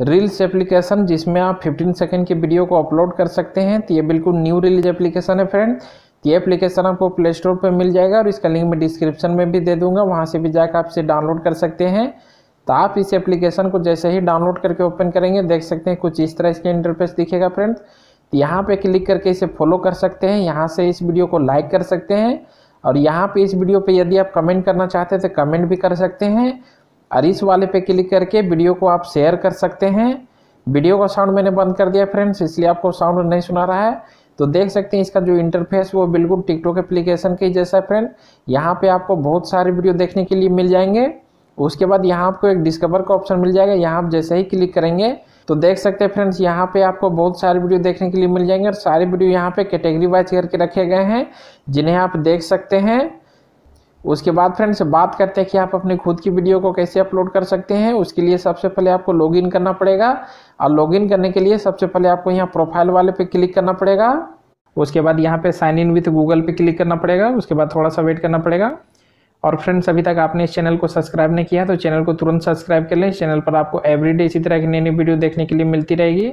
reels application जिसमें आप 15 second की वीडियो को अपलोड कर सकते हैं तो ये बिल्कुल न्यू रील्स एप्लीकेशन है फ्रेंड तो ये एप्लीकेशन आपको प्ले स्टोर पर मिल जाएगा और इसका लिंक मैं डिस्क्रिप्शन में भी दे दूंगा वहाँ से भी जाकर आप इसे डाउनलोड कर सकते हैं तो आप इस एप्लीकेशन को जैसे ही डाउनलोड करके ओपन करेंगे देख सकते हैं कुछ इस तरह इसके इंटरफेस दिखेगा फ्रेंड तो यहाँ पर क्लिक करके इसे फॉलो कर सकते हैं यहाँ से इस वीडियो को लाइक कर सकते हैं और यहाँ पे इस वीडियो पे यदि आप कमेंट करना चाहते हैं तो कमेंट भी कर सकते हैं और इस वाले पे क्लिक करके वीडियो को आप शेयर कर सकते हैं वीडियो का साउंड मैंने बंद कर दिया फ्रेंड्स इसलिए आपको साउंड नहीं सुना रहा है तो देख सकते हैं इसका जो इंटरफेस वो बिल्कुल टिकटॉक एप्लीकेशन के जैसा है फ्रेंड यहाँ पे आपको बहुत सारे वीडियो देखने के लिए मिल जाएंगे उसके बाद यहाँ आपको एक डिस्कवर का ऑप्शन मिल जाएगा यहाँ आप जैसे ही क्लिक करेंगे तो देख सकते हैं फ्रेंड्स यहाँ पे आपको बहुत सारे वीडियो देखने के लिए मिल जाएंगे और सारे वीडियो यहाँ पे कैटेगरी वाइज करके रखे गए हैं जिन्हें आप देख सकते हैं उसके बाद फ्रेंड्स बात करते हैं कि आप अपने खुद की वीडियो को कैसे अपलोड कर सकते हैं उसके लिए सबसे पहले आपको लॉगिन करना पड़ेगा और लॉगिन करने के लिए सबसे पहले आपको यहाँ प्रोफाइल वाले पे क्लिक करना पड़ेगा उसके बाद यहाँ पे साइन इन विथ गूगल पे क्लिक करना पड़ेगा उसके बाद थोड़ा सा वेट करना पड़ेगा और फ्रेंड्स अभी तक आपने इस चैनल को सब्सक्राइब नहीं किया तो चैनल को तुरंत सब्सक्राइब कर लें इस चैनल पर आपको डे इसी तरह की नई नई वीडियो देखने के लिए मिलती रहेगी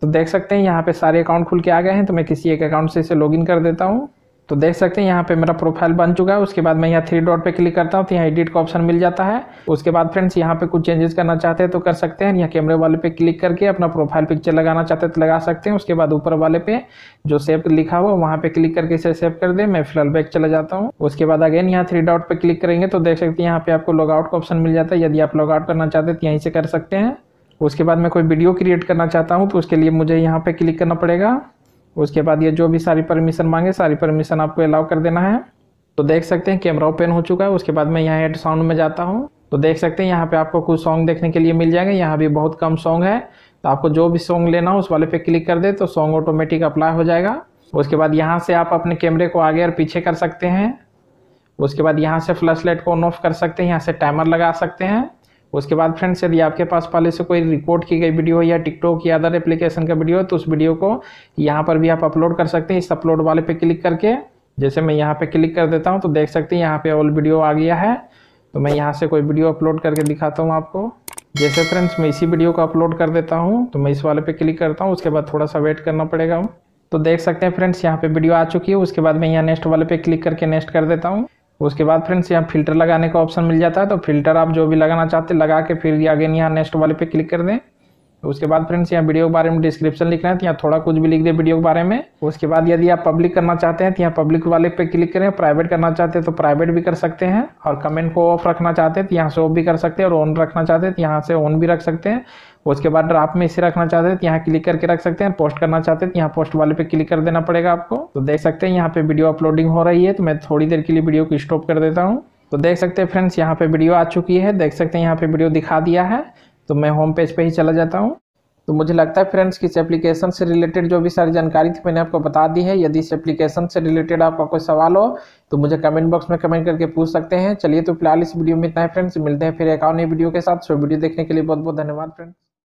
तो देख सकते हैं यहाँ पे सारे अकाउंट खुल के आ गए हैं तो मैं किसी एक अकाउंट से इसे इन कर देता हूँ तो देख सकते हैं यहाँ पे मेरा प्रोफाइल बन चुका है उसके बाद मैं यहाँ थ्री डॉट पे क्लिक करता हूँ तो यहाँ एडिट का ऑप्शन मिल जाता है उसके बाद फ्रेंड्स यहाँ पे कुछ चेंजेस करना चाहते हैं तो कर सकते हैं यहाँ कैमरे वाले पे क्लिक करके अपना प्रोफाइल पिक्चर लगाना चाहते हैं तो लगा सकते हैं उसके बाद ऊपर वाले पे जो सेव लिखा हुआ वहाँ पे क्लिक करके इसे सेव कर दे मैं फिलहाल बैक चला जाता हूँ उसके बाद अगेन यहाँ थ्री डॉट पर क्लिक करेंगे तो देख सकते हैं यहाँ पे आपको लॉगआउट का ऑप्शन मिल जाता है यदि आप लॉगआउट करना चाहते हैं तो यहीं से कर सकते हैं उसके बाद मैं कोई वीडियो क्रिएट करना चाहता हूँ तो उसके लिए मुझे यहाँ पे क्लिक करना पड़ेगा उसके बाद ये जो भी सारी परमिशन मांगे सारी परमिशन आपको अलाउ कर देना है तो देख सकते हैं कैमरा ओपन हो चुका है उसके बाद मैं यहाँ हेड साउंड में जाता हूँ तो देख सकते हैं यहाँ पे आपको कुछ सॉन्ग देखने के लिए मिल जाएंगे यहाँ भी बहुत कम सॉन्ग है तो आपको जो भी सॉन्ग लेना हो उस वाले पे क्लिक कर दे तो सॉन्ग ऑटोमेटिक अप्लाई हो जाएगा उसके बाद यहाँ से आप अपने कैमरे को आगे और पीछे कर सकते हैं उसके बाद यहाँ से फ्लैश लाइट को ऑन ऑफ कर सकते हैं यहाँ से टाइमर लगा सकते हैं उसके बाद फ्रेंड्स यदि आपके पास पहले से कोई रिकॉर्ड की गई वीडियो या टिकटॉक या अदर एप्लीकेशन का वीडियो है तो उस वीडियो को यहाँ पर भी आप अपलोड कर सकते हैं इस अपलोड वाले पे क्लिक करके जैसे मैं यहाँ पे क्लिक कर देता हूँ तो देख सकते हैं यहाँ पे ऑल वीडियो आ गया है तो मैं यहाँ से कोई वीडियो अपलोड करके दिखाता हूँ आपको जैसे फ्रेंड्स मैं इसी वीडियो को अपलोड कर देता हूँ तो मैं इस वाले पे क्लिक करता हूँ उसके बाद थोड़ा सा वेट करना पड़ेगा तो देख सकते हैं फ्रेंड्स यहाँ पे वीडियो आ चुकी है उसके बाद मैं यहाँ नेक्स्ट वाले पे क्लिक करके नेक्स्ट कर देता हूँ उसके बाद फ्रेंड्स यहाँ फिल्टर लगाने का ऑप्शन मिल जाता है तो फिल्टर आप जो भी लगाना चाहते लगा के फिर अगेन यहाँ नेक्स्ट वाले पे क्लिक कर दें तो उसके बाद फ्रेंड्स यहाँ वीडियो के बारे में डिस्क्रिप्शन लिख रहे हैं तो यहाँ थोड़ा कुछ भी लिख दे वीडियो के बारे में उसके बाद यदि आप पब्लिक करना चाहते हैं तो यहाँ पब्लिक वाले पे क्लिक करें प्राइवेट करना चाहते हैं तो प्राइवेट भी कर सकते हैं और कमेंट को ऑफ रखना चाहते हैं तो यहाँ से ऑफ भी कर सकते हैं और ऑन रखना चाहते हैं तो यहाँ से ऑन भी रख सकते हैं उसके बाद ड्राफ्ट में इसे रखना चाहते हैं तो यहाँ क्लिक करके रख सकते हैं पोस्ट करना चाहते हैं तो यहाँ पोस्ट वाले पे क्लिक कर देना पड़ेगा आपको तो देख सकते हैं यहाँ पे वीडियो अपलोडिंग हो रही है तो मैं थोड़ी देर के लिए वीडियो को स्टॉप कर देता हूँ तो देख सकते हैं फ्रेंड्स यहाँ पे वीडियो आ चुकी है देख सकते हैं यहाँ पे वीडियो दिखा दिया है तो मैं होम पेज पे ही चला जाता हूँ तो मुझे लगता है फ्रेंड्स कि इस एप्लीकेशन से रिलेटेड जो भी सारी जानकारी थी मैंने आपको बता दी है यदि इस एप्लीकेशन से रिलेटेड आपका कोई सवाल हो तो मुझे कमेंट बॉक्स में कमेंट करके पूछ सकते हैं चलिए तो फिलहाल इस वीडियो में इतना है फ्रेंड्स मिलते हैं फिर एक और नई वीडियो के साथ सो वीडियो देखने के लिए बहुत बहुत धन्यवाद फ्रेंड्स